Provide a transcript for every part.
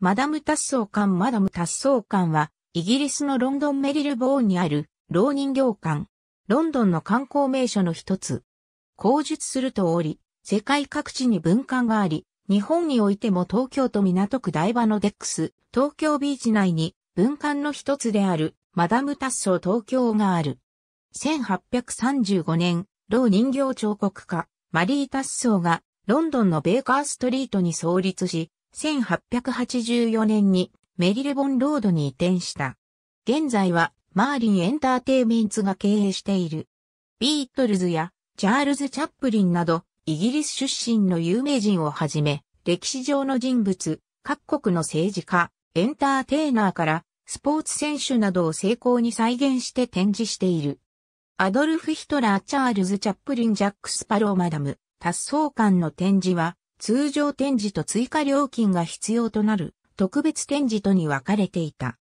マダムタッソー館マダムタッソー館は、イギリスのロンドンメリルボーンにある、老人形館。ロンドンの観光名所の一つ。口述するとおり、世界各地に文館があり、日本においても東京都港区台場のデックス、東京ビーチ内に文館の一つである、マダムタッソー東京がある。1835年、老人形彫刻家、マリー・タッソーが、ロンドンのベーカーストリートに創立し、1884年にメリルボンロードに移転した。現在はマーリンエンターテイメンツが経営している。ビートルズやチャールズ・チャップリンなどイギリス出身の有名人をはじめ歴史上の人物、各国の政治家、エンターテイナーからスポーツ選手などを成功に再現して展示している。アドルフ・ヒトラー・チャールズ・チャップリン・ジャック・スパロー・マダム、達走館の展示は、通常展示と追加料金が必要となる特別展示とに分かれていた。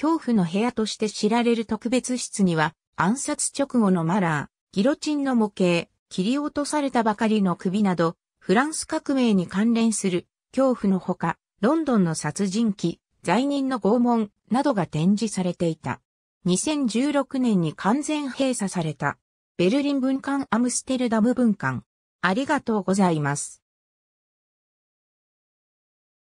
恐怖の部屋として知られる特別室には暗殺直後のマラー、ギロチンの模型、切り落とされたばかりの首など、フランス革命に関連する恐怖のほか、ロンドンの殺人鬼、罪人の拷問などが展示されていた。2016年に完全閉鎖された。ベルリン文館アムステルダム文館。ありがとうございます。